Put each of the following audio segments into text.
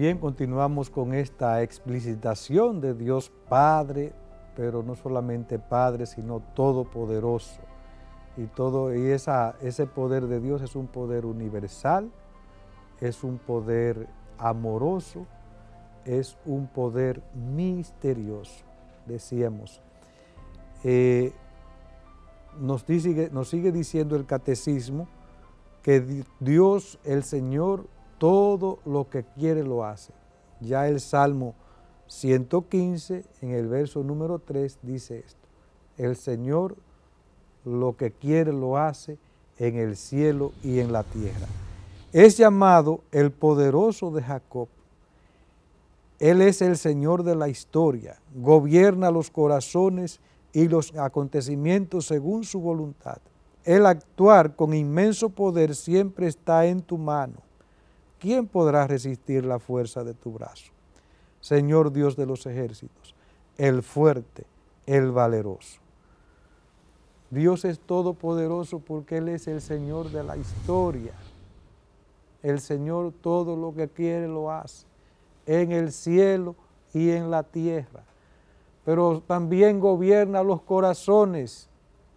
Bien, continuamos con esta explicitación de Dios Padre, pero no solamente Padre, sino Todopoderoso. Y, todo, y ese poder de Dios es un poder universal, es un poder amoroso, es un poder misterioso, decíamos. Eh, nos, nos sigue diciendo el catecismo que Dios, el Señor, todo lo que quiere lo hace. Ya el Salmo 115, en el verso número 3, dice esto. El Señor lo que quiere lo hace en el cielo y en la tierra. Es llamado el poderoso de Jacob. Él es el Señor de la historia, gobierna los corazones y los acontecimientos según su voluntad. El actuar con inmenso poder siempre está en tu mano ¿quién podrá resistir la fuerza de tu brazo? Señor Dios de los ejércitos, el fuerte, el valeroso. Dios es todopoderoso porque Él es el Señor de la historia. El Señor todo lo que quiere lo hace, en el cielo y en la tierra. Pero también gobierna los corazones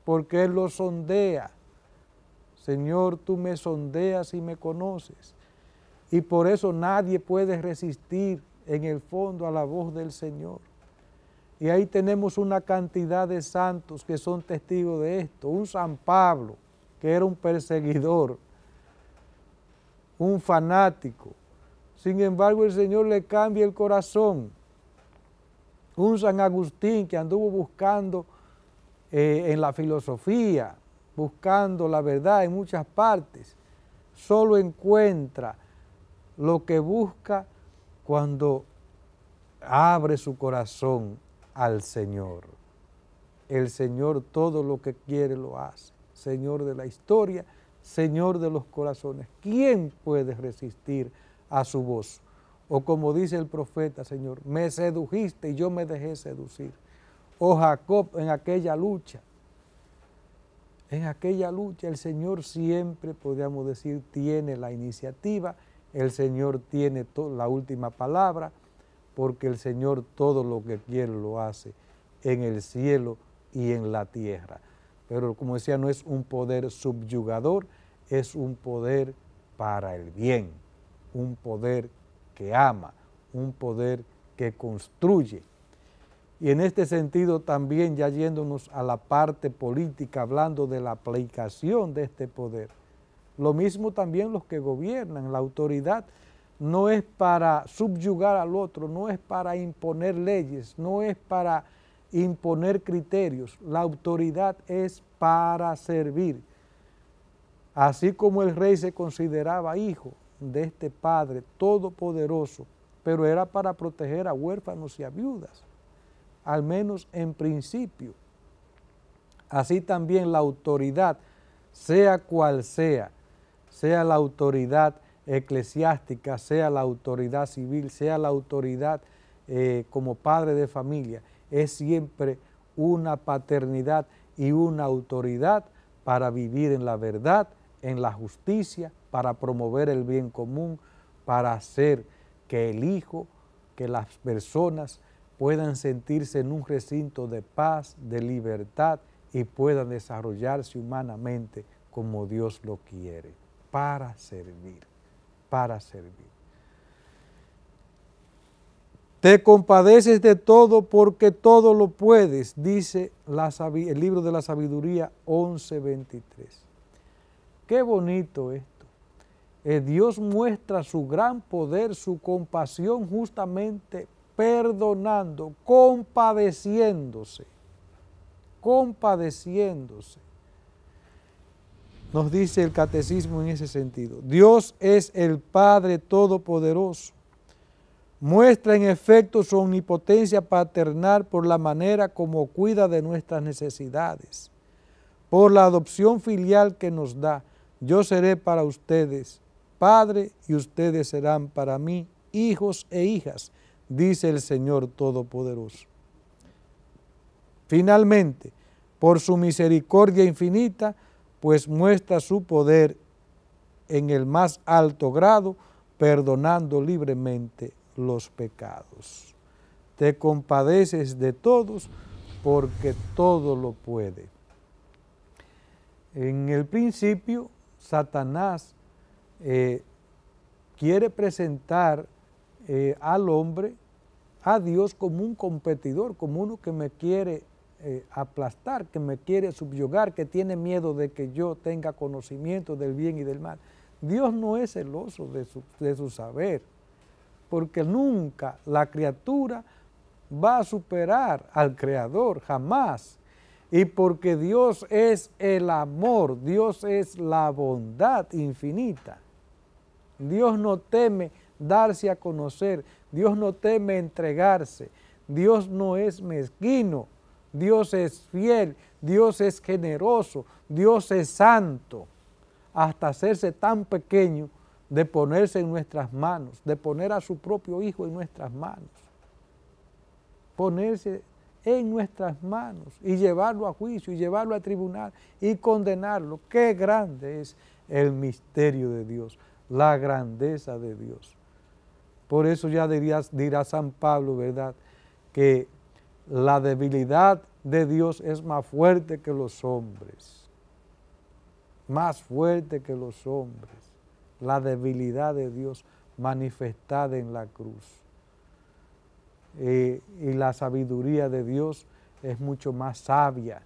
porque Él los sondea. Señor, tú me sondeas y me conoces. Y por eso nadie puede resistir en el fondo a la voz del Señor. Y ahí tenemos una cantidad de santos que son testigos de esto. Un San Pablo, que era un perseguidor, un fanático. Sin embargo, el Señor le cambia el corazón. Un San Agustín que anduvo buscando eh, en la filosofía, buscando la verdad en muchas partes, solo encuentra lo que busca cuando abre su corazón al Señor. El Señor todo lo que quiere lo hace. Señor de la historia, Señor de los corazones. ¿Quién puede resistir a su voz? O como dice el profeta, Señor, me sedujiste y yo me dejé seducir. O Jacob en aquella lucha. En aquella lucha el Señor siempre, podríamos decir, tiene la iniciativa el Señor tiene la última palabra porque el Señor todo lo que quiere lo hace en el cielo y en la tierra. Pero como decía, no es un poder subyugador, es un poder para el bien, un poder que ama, un poder que construye. Y en este sentido también, ya yéndonos a la parte política, hablando de la aplicación de este poder, lo mismo también los que gobiernan, la autoridad no es para subyugar al otro, no es para imponer leyes, no es para imponer criterios, la autoridad es para servir. Así como el rey se consideraba hijo de este Padre Todopoderoso, pero era para proteger a huérfanos y a viudas, al menos en principio. Así también la autoridad, sea cual sea, sea la autoridad eclesiástica, sea la autoridad civil, sea la autoridad eh, como padre de familia, es siempre una paternidad y una autoridad para vivir en la verdad, en la justicia, para promover el bien común, para hacer que el hijo, que las personas puedan sentirse en un recinto de paz, de libertad y puedan desarrollarse humanamente como Dios lo quiere para servir, para servir. Te compadeces de todo porque todo lo puedes, dice el libro de la sabiduría 11.23. Qué bonito esto. Eh, Dios muestra su gran poder, su compasión justamente perdonando, compadeciéndose, compadeciéndose nos dice el catecismo en ese sentido. Dios es el Padre Todopoderoso. Muestra en efecto su omnipotencia paternal por la manera como cuida de nuestras necesidades, por la adopción filial que nos da. Yo seré para ustedes Padre y ustedes serán para mí hijos e hijas, dice el Señor Todopoderoso. Finalmente, por su misericordia infinita, pues muestra su poder en el más alto grado, perdonando libremente los pecados. Te compadeces de todos porque todo lo puede. En el principio, Satanás eh, quiere presentar eh, al hombre a Dios como un competidor, como uno que me quiere eh, aplastar, que me quiere subyugar, que tiene miedo de que yo tenga conocimiento del bien y del mal. Dios no es celoso de de su saber, porque nunca la criatura va a superar al Creador, jamás. Y porque Dios es el amor, Dios es la bondad infinita. Dios no teme darse a conocer, Dios no teme entregarse, Dios no es mezquino, Dios es fiel, Dios es generoso, Dios es santo, hasta hacerse tan pequeño de ponerse en nuestras manos, de poner a su propio Hijo en nuestras manos, ponerse en nuestras manos y llevarlo a juicio y llevarlo a tribunal y condenarlo. Qué grande es el misterio de Dios, la grandeza de Dios. Por eso ya diría, dirá San Pablo, ¿verdad? Que la debilidad de Dios es más fuerte que los hombres. Más fuerte que los hombres. La debilidad de Dios manifestada en la cruz. y la sabiduría de Dios es mucho más sabia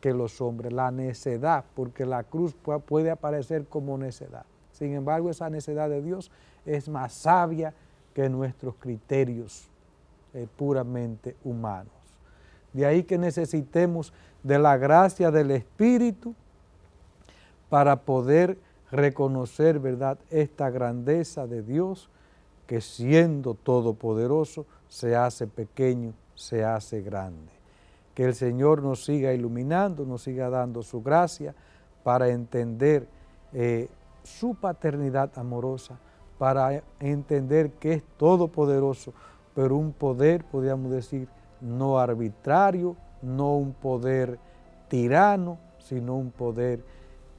que los hombres. La necedad, porque la cruz puede aparecer como necedad. Sin embargo, esa necedad de Dios es más sabia que nuestros criterios eh, puramente humanos. De ahí que necesitemos de la gracia del Espíritu para poder reconocer, ¿verdad?, esta grandeza de Dios que siendo todopoderoso se hace pequeño, se hace grande. Que el Señor nos siga iluminando, nos siga dando su gracia para entender eh, su paternidad amorosa, para entender que es todopoderoso, pero un poder, podríamos decir, no arbitrario, no un poder tirano, sino un poder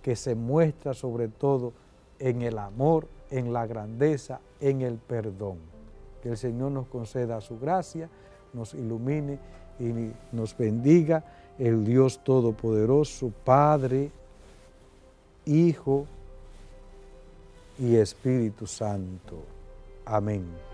que se muestra sobre todo en el amor, en la grandeza, en el perdón. Que el Señor nos conceda su gracia, nos ilumine y nos bendiga el Dios Todopoderoso, Padre, Hijo y Espíritu Santo. Amén.